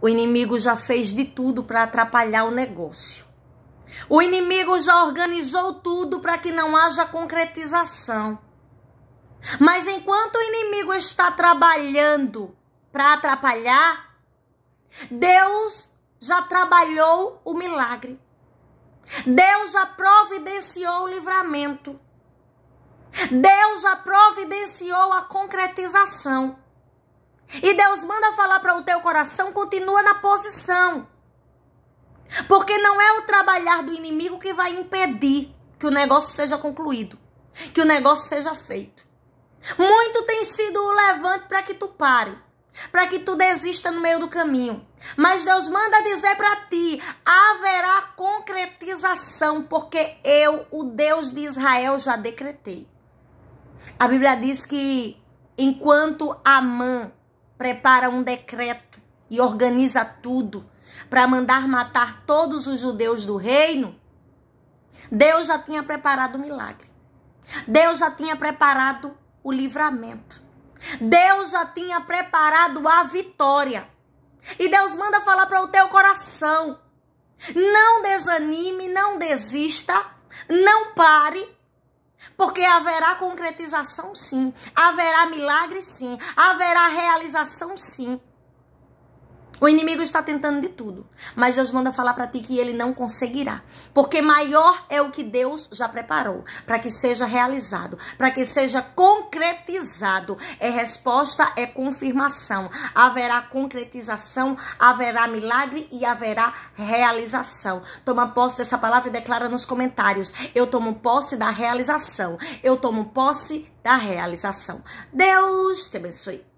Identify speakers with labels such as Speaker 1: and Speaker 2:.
Speaker 1: O inimigo já fez de tudo para atrapalhar o negócio. O inimigo já organizou tudo para que não haja concretização. Mas enquanto o inimigo está trabalhando para atrapalhar, Deus já trabalhou o milagre. Deus já providenciou o livramento. Deus já providenciou a concretização e Deus manda falar para o teu coração, continua na posição. Porque não é o trabalhar do inimigo que vai impedir que o negócio seja concluído, que o negócio seja feito. Muito tem sido o levante para que tu pare, para que tu desista no meio do caminho. Mas Deus manda dizer para ti: haverá concretização, porque eu, o Deus de Israel, já decretei. A Bíblia diz que enquanto Amã prepara um decreto e organiza tudo para mandar matar todos os judeus do reino, Deus já tinha preparado o milagre. Deus já tinha preparado o livramento. Deus já tinha preparado a vitória. E Deus manda falar para o teu coração: não desanime, não desista, não pare, porque haverá concretização sim, haverá milagre sim, haverá realização sim. O inimigo está tentando de tudo, mas Deus manda falar para ti que ele não conseguirá, porque maior é o que Deus já preparou para que seja realizado, para que seja concretizado. É resposta, é confirmação. Haverá concretização, haverá milagre e haverá realização. Toma posse dessa palavra e declara nos comentários. Eu tomo posse da realização. Eu tomo posse da realização. Deus te abençoe.